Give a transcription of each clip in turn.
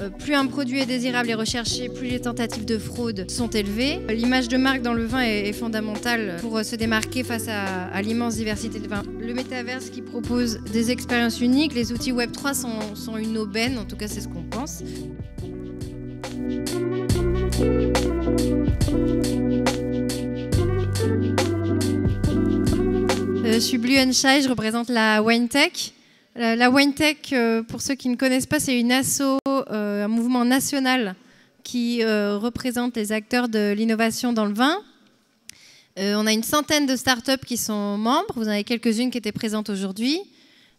Euh, plus un produit est désirable et recherché, plus les tentatives de fraude sont élevées. L'image de marque dans le vin est, fondamentale pour euh, se démarquer face à, l'immense diversité de vins. Le métaverse qui propose des expériences uniques, les outils Web3 sont, une aubaine, en tout cas c'est ce qu'on pense. Euh, je suis Blue Shy, je représente la WineTech. La WineTech, pour ceux qui ne connaissent pas, c'est une asso euh, un mouvement national qui euh, représente les acteurs de l'innovation dans le vin. Euh, on a une centaine de startups qui sont membres. Vous en avez quelques-unes qui étaient présentes aujourd'hui.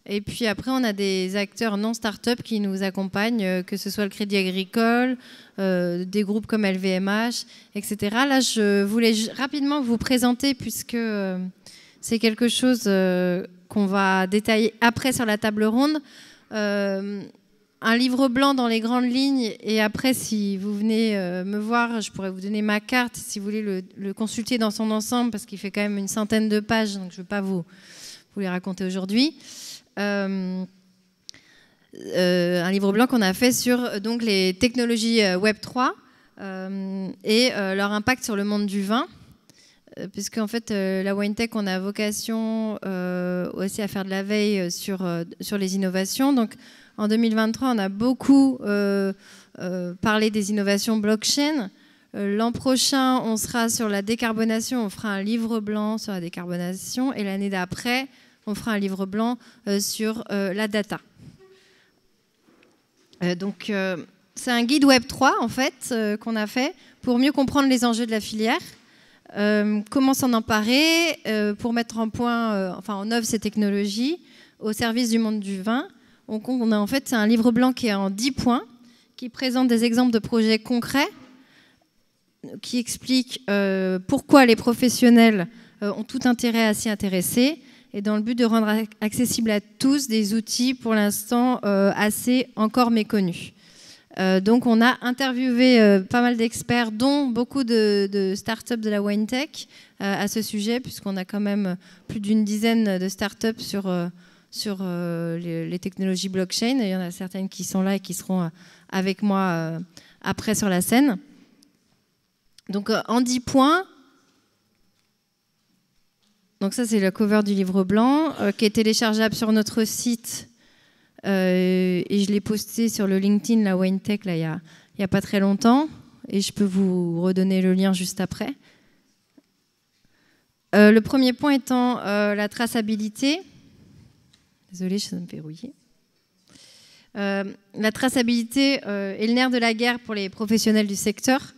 Et puis après, on a des acteurs non start-up qui nous accompagnent, que ce soit le Crédit Agricole, des groupes comme LVMH, etc. Là, je voulais rapidement vous présenter, puisque c'est quelque chose qu'on va détailler après sur la table ronde un livre blanc dans les grandes lignes. Et après, si vous venez euh, me voir, je pourrais vous donner ma carte si vous voulez le, consulter dans son ensemble, parce qu'il fait quand même une centaine de pages, donc je ne vais pas vous, les raconter aujourd'hui. Euh, euh, un livre blanc qu'on a fait sur donc, les technologies Web 3 et leur impact sur le monde du vin. Euh, puisque en fait euh, la WineTech, on a vocation euh, aussi à faire de la veille sur, les innovations. Donc en 2023, on a beaucoup parlé des innovations blockchain. L'an prochain, on sera sur la décarbonation, on fera un livre blanc sur la décarbonation, et l'année d'après, on fera un livre blanc sur la data. donc c'est un guide Web 3 en fait qu'on a fait pour mieux comprendre les enjeux de la filière. Euh, comment s'en emparer euh, pour mettre en point, euh, en œuvre ces technologies au service du monde du vin on, on a en fait un livre blanc qui est en 10 points, qui présente des exemples de projets concrets, qui explique pourquoi les professionnels ont tout intérêt à s'y intéresser, et dans le but de rendre accessible à tous des outils pour l'instant assez encore méconnus. Euh, donc on a interviewé euh, pas mal d'experts, dont beaucoup de, startups de la WineTech tech à ce sujet, puisqu'on a quand même plus d'une dizaine de startups sur, euh, sur les, technologies blockchain. il y en a certaines qui sont là et qui seront avec moi après sur la scène. Donc en 10 points, donc ça c'est la cover du livre blanc qui est téléchargeable sur notre site euh, et je l'ai posté sur le LinkedIn, la WineTech, là, il n'y a, a, pas très longtemps. Et je peux vous redonner le lien juste après. Euh, le premier point étant euh, la traçabilité. Désolée, je me verrouiller la traçabilité est le nerf de la guerre pour les professionnels du secteur.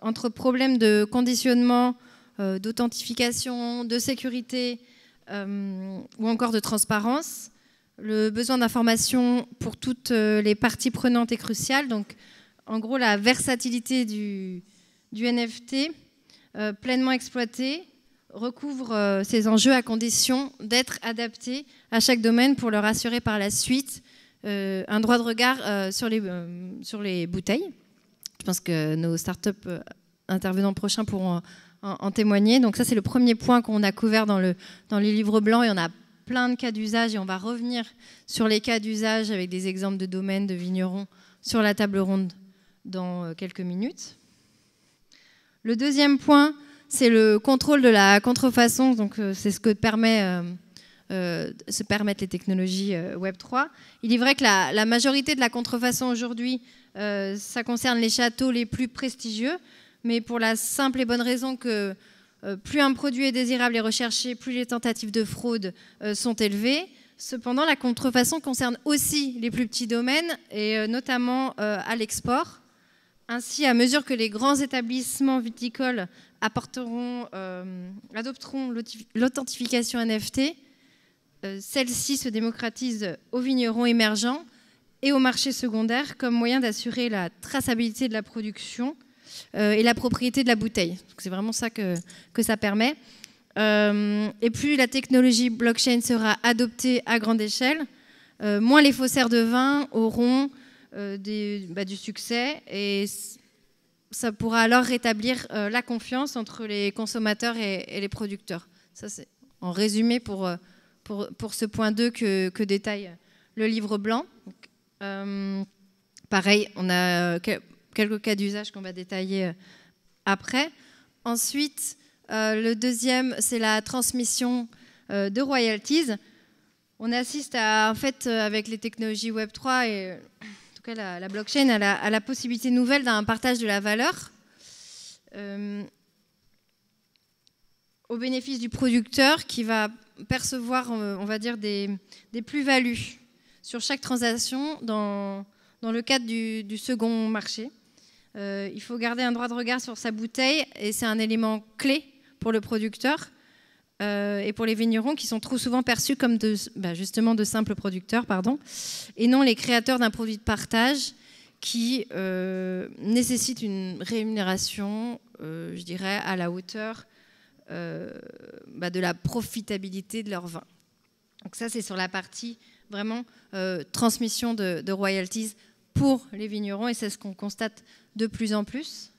entre problèmes de conditionnement, d'authentification, de sécurité ou encore de transparence, le besoin d'information pour toutes euh, les parties prenantes est crucial. Donc, en gros, la versatilité du, NFT, euh, pleinement exploitée, recouvre euh, ces enjeux à condition d'être adapté à chaque domaine pour leur assurer par la suite un droit de regard sur, les, bouteilles. Je pense que nos startups intervenants prochains pourront en, témoigner. Donc ça, c'est le premier point qu'on a couvert dans, le, dans les livres blancs et on a plein de cas d'usage et on va revenir sur les cas d'usage avec des exemples de domaines, de vignerons sur la table ronde dans euh, quelques minutes. Le deuxième point, c'est le contrôle de la contrefaçon, donc euh, c'est ce que permet, euh, se permettent les technologies Web3. Il est vrai que la, la majorité de la contrefaçon aujourd'hui, ça concerne les châteaux les plus prestigieux, mais pour la simple et bonne raison que euh, plus un produit est désirable et recherché, plus les tentatives de fraude euh, sont élevées. Cependant, la contrefaçon concerne aussi les plus petits domaines, et euh, notamment à l'export. Ainsi, à mesure que les grands établissements viticoles adopteront l'authentification NFT, celle-ci se démocratise aux vignerons émergents et aux marchés secondaires comme moyen d'assurer la traçabilité de la production euh, et la propriété de la bouteille. C'est vraiment ça que, que ça permet. Euh, et plus la technologie blockchain sera adoptée à grande échelle, euh, moins les faussaires de vin auront des, bah, du succès et ça pourra alors rétablir la confiance entre les consommateurs et, les producteurs. Ça, c'est en résumé pour, pour, pour ce point 2 que, que, détaille le livre blanc. pareil, on a quelques cas d'usage qu'on va détailler euh, après. Ensuite, euh, le deuxième, c'est la transmission euh, de royalties. On assiste à, en fait, avec les technologies Web 3 et en tout cas la, blockchain, à la, possibilité nouvelle d'un partage de la valeur au bénéfice du producteur qui va percevoir, on va dire, des, plus-values sur chaque transaction dans, le cadre du second marché. Euh, il faut garder un droit de regard sur sa bouteille et c'est un élément clé pour le producteur euh, et pour les vignerons qui sont trop souvent perçus comme de, bah, justement de simples producteurs pardon, et non les créateurs d'un produit de partage qui euh, nécessite une rémunération, je dirais, à la hauteur bah, de la profitabilité de leur vin. Donc ça, c'est sur la partie vraiment transmission de royalties pour les vignerons, et c'est ce qu'on constate de plus en plus.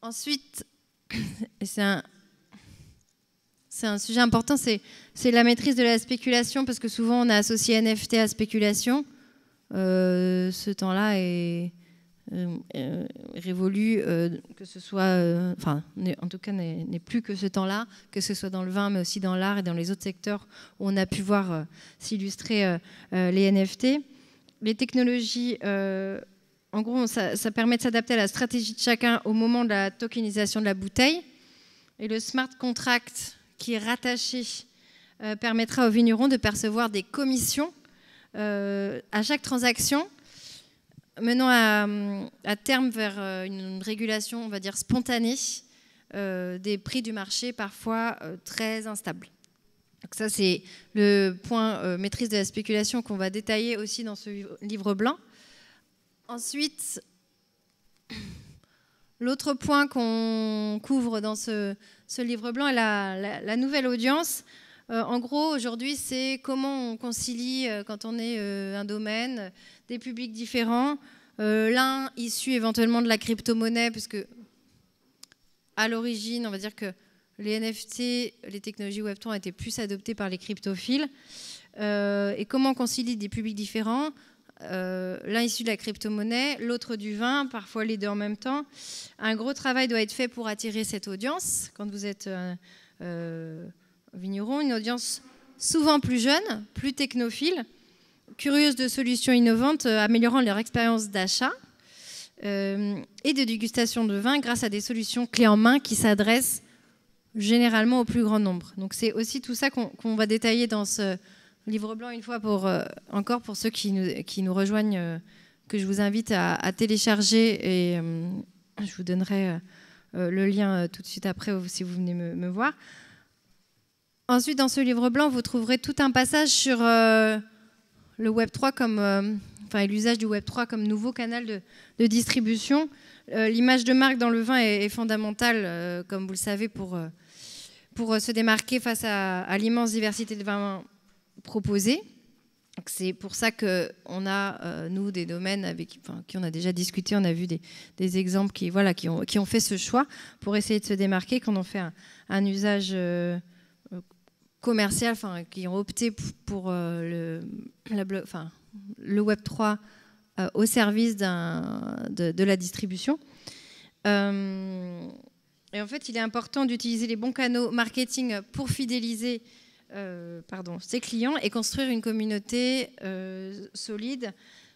Ensuite, c'est un, un, sujet important, c'est la maîtrise de la spéculation, parce que souvent on a associé NFT à spéculation. Euh, ce temps-là est, euh, euh, révolu, que ce soit, enfin, en tout cas, n'est plus que ce temps-là, que ce soit dans le vin, mais aussi dans l'art et dans les autres secteurs où on a pu voir s'illustrer les NFT les technologies, euh, en gros, ça, permet de s'adapter à la stratégie de chacun au moment de la tokenisation de la bouteille. Et le smart contract qui est rattaché euh, permettra aux vignerons de percevoir des commissions euh, à chaque transaction, menant à, à, terme vers une régulation, on va dire, spontanée des prix du marché, parfois très instables. Donc ça, c'est le point euh, maîtrise de la spéculation qu'on va détailler aussi dans ce livre blanc. Ensuite, l'autre point qu'on couvre dans ce, livre blanc est la, nouvelle audience. Euh, en gros, aujourd'hui, c'est comment on concilie, euh, quand on est un domaine, des publics différents. L'un issu éventuellement de la crypto-monnaie, puisque à l'origine, on va dire que les NFT, les technologies Web3 ont été plus adoptées par les cryptophiles. Euh, et comment concilier des publics différents euh, L'un issu de la crypto-monnaie, l'autre du vin, parfois les deux en même temps. Un gros travail doit être fait pour attirer cette audience. Quand vous êtes euh, vigneron, une audience souvent plus jeune, plus technophile, curieuse de solutions innovantes améliorant leur expérience d'achat. et de dégustation de vin grâce à des solutions clés en main qui s'adressent généralement au plus grand nombre. Donc c'est aussi tout ça qu'on va détailler dans ce livre blanc une fois pour euh, encore pour ceux qui nous, qui nous rejoignent, euh, que je vous invite à, télécharger et euh, je vous donnerai le lien tout de suite après si vous venez me, voir. Ensuite, dans ce livre blanc, vous trouverez tout un passage sur le Web 3 comme, enfin l'usage du Web 3 comme nouveau canal de, distribution. L'image de marque dans le vin est fondamentale, comme vous le savez, pour pour euh, se démarquer face à, l'immense diversité de vins proposés. C'est pour ça qu'on a, euh, nous, des domaines avec qui on a déjà discuté, on a vu des, exemples qui, voilà, qui ont, fait ce choix pour essayer de se démarquer, quand on fait un, usage euh, commercial, enfin, qui ont opté pour, le, Web3 au service de, de, la distribution. Et en fait, il est important d'utiliser les bons canaux marketing pour fidéliser euh, ses clients et construire une communauté euh, solide,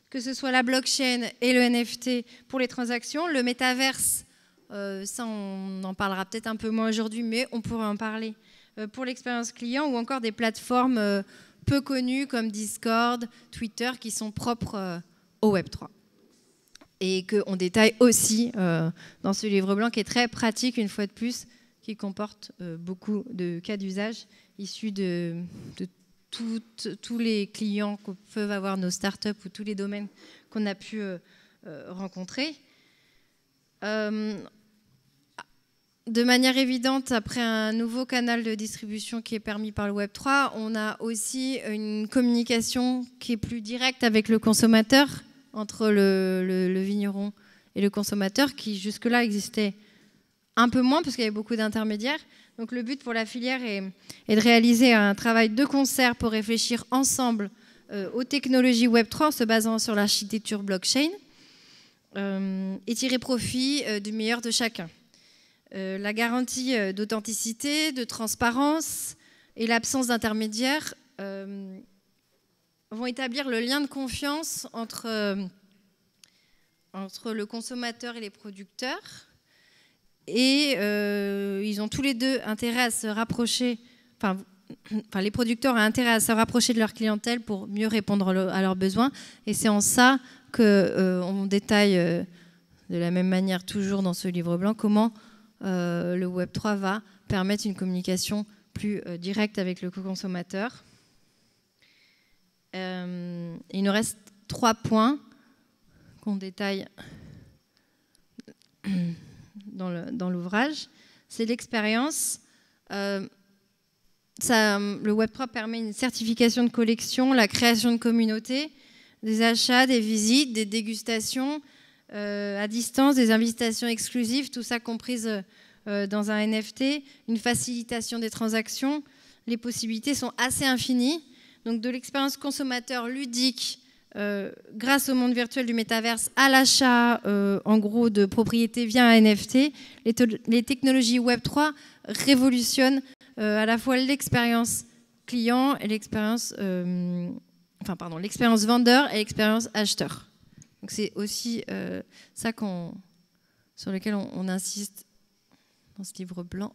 que ce soit la blockchain et le NFT pour les transactions, le métaverse, euh, ça on en parlera peut-être un peu moins aujourd'hui, mais on pourrait en parler pour l'expérience client ou encore des plateformes peu connues comme Discord, Twitter qui sont propres au Web3 et qu'on détaille aussi euh, dans ce livre blanc qui est très pratique une fois de plus, qui comporte euh, beaucoup de cas d'usage issus de, tous les clients que peuvent avoir nos startups ou tous les domaines qu'on a pu euh, rencontrer. de manière évidente, après un nouveau canal de distribution qui est permis par le Web3, on a aussi une communication qui est plus directe avec le consommateur entre le, vigneron et le consommateur qui jusque-là existait un peu moins parce qu'il y avait beaucoup d'intermédiaires. Donc le but pour la filière est, de réaliser un travail de concert pour réfléchir ensemble euh, aux technologies Web3 en se basant sur l'architecture blockchain euh, et tirer profit euh, du meilleur de chacun. la garantie d'authenticité, de transparence et l'absence d'intermédiaires vont établir le lien de confiance entre, euh, entre le consommateur et les producteurs. Et euh, ils ont tous les deux intérêt à se rapprocher, enfin, les producteurs ont intérêt à se rapprocher de leur clientèle pour mieux répondre à leurs besoins. Et c'est en ça qu'on euh, on détaille de la même manière, toujours dans ce livre blanc, comment le Web3 va permettre une communication plus directe avec le consommateur. Euh, il nous reste trois points qu'on détaille dans l'ouvrage. C'est l'expérience. Euh, le Web3 permet une certification de collection, la création de communautés, des achats, des visites, des dégustations euh, à distance, des invitations exclusives, tout ça comprise dans un NFT, une facilitation des transactions. Les possibilités sont assez infinies donc de l'expérience consommateur ludique euh, grâce au monde virtuel du métaverse à l'achat euh, en gros de propriétés via NFT, les, technologies Web3 révolutionnent euh, à la fois l'expérience client et l'expérience enfin pardon, l'expérience vendeur et l'expérience acheteur. Donc c'est aussi ça qu'on sur lequel on insiste dans ce livre blanc.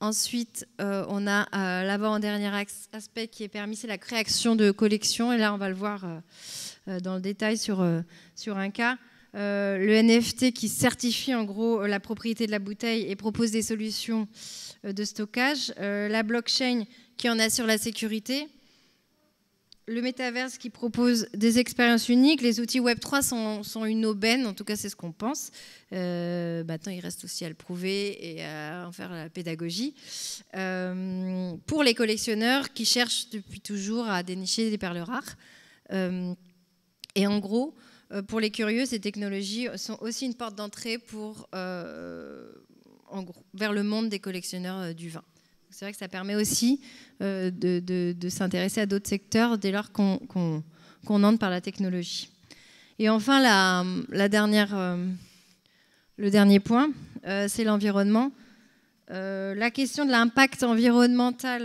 Ensuite, euh, on a euh, l'avant-dernier aspect qui est permis, c'est la création de collections. Et là, on va le voir euh, dans le détail sur, sur un cas. le NFT qui certifie en gros la propriété de la bouteille et propose des solutions de stockage. la blockchain qui en assure la sécurité le métaverse qui propose des expériences uniques. Les outils Web3 sont, une aubaine, en tout cas c'est ce qu'on pense. Euh, maintenant, il reste aussi à le prouver et à en faire la pédagogie. Euh, pour les collectionneurs qui cherchent depuis toujours à dénicher des perles rares. Euh, et en gros, euh, pour les curieux, ces technologies sont aussi une porte d'entrée pour, vers le monde des collectionneurs du vin c'est vrai que ça permet aussi euh, de, s'intéresser à d'autres secteurs dès lors qu'on entre par la technologie. Et enfin, la, dernière, euh, le dernier point, euh, c'est l'environnement. la question de l'impact environnemental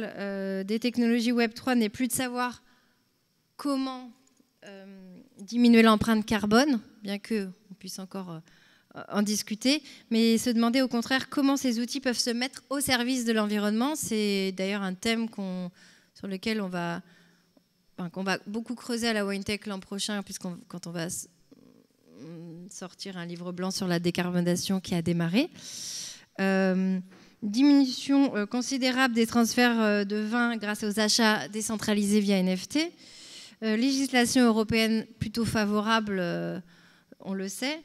des technologies Web3 n'est plus de savoir comment diminuer l'empreinte carbone, bien qu'on puisse encore en discuter, mais se demander au contraire comment ces outils peuvent se mettre au service de l'environnement. C'est d'ailleurs un thème sur lequel on va, beaucoup creuser à la WineTech l'an prochain, puisqu'on quand on va sortir un livre blanc sur la décarbonation qui a démarré. Euh, diminution euh, considérable des transferts euh, de vins grâce aux achats décentralisés via NFT. législation européenne plutôt favorable, on le sait.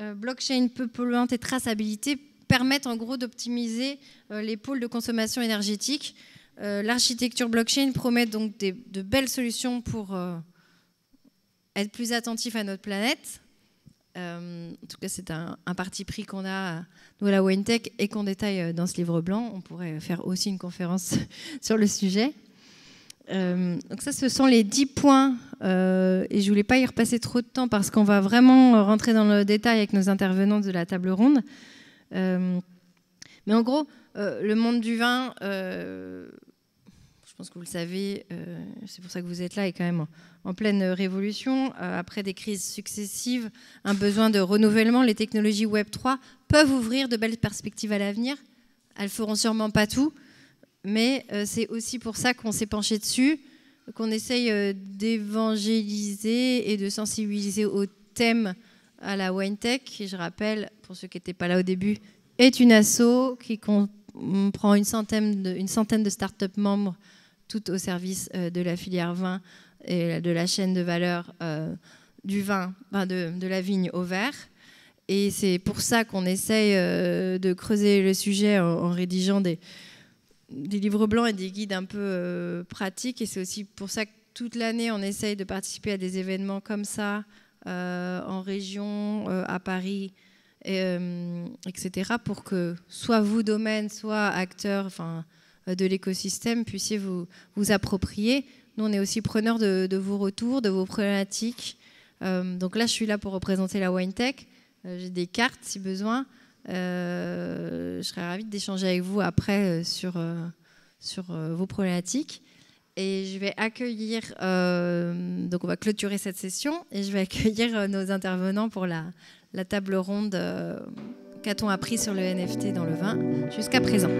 Euh, blockchain peu polluante et traçabilité permettent en gros d'optimiser euh, les pôles de consommation énergétique. Euh, l'architecture blockchain promet donc de belles solutions pour être plus attentif à notre planète. en tout cas, c'est un, parti pris qu'on a, nous, à la WenTech, et qu'on détaille dans ce livre blanc. On pourrait faire aussi une conférence sur le sujet. Euh, donc ça, ce sont les 10 points, euh, et je voulais pas y repasser trop de temps parce qu'on va vraiment rentrer dans le détail avec nos intervenants de la table ronde. Euh, mais en gros, le monde du vin, je pense que vous le savez, c'est pour ça que vous êtes là, est quand même en pleine révolution. après des crises successives, un besoin de renouvellement, les technologies Web 3 peuvent ouvrir de belles perspectives à l'avenir. Elles feront sûrement pas tout, mais euh, c'est aussi pour ça qu'on s'est penché dessus, qu'on essaye euh, d'évangéliser et de sensibiliser au thème à la WineTech, qui, je rappelle, pour ceux qui n'étaient pas là au début, est une asso qui comprend une centaine de, une centaine de startups membres, toutes au service euh, de la filière vin et de la chaîne de valeur du vin, de, la vigne au verre. Et c'est pour ça qu'on essaye de creuser le sujet en rédigeant des, des livres blancs et des guides un peu euh, pratiques. Et c'est aussi pour ça que toute l'année, on essaye de participer à des événements comme ça, euh, en région, euh, à Paris, et, etc., pour que soit vous, domaine, soit acteur enfin, de l'écosystème, puissiez vous, vous approprier. Nous, on est aussi preneurs de, vos retours, de vos problématiques. donc là, je suis là pour représenter la WineTech. J'ai des cartes si besoin. Euh, je serais ravie d'échanger avec vous après euh, sur, euh, vos problématiques. Et je vais accueillir, donc on va clôturer cette session, et je vais accueillir nos intervenants pour la, table ronde Qu'a-t-on appris sur le NFT dans le vin jusqu'à présent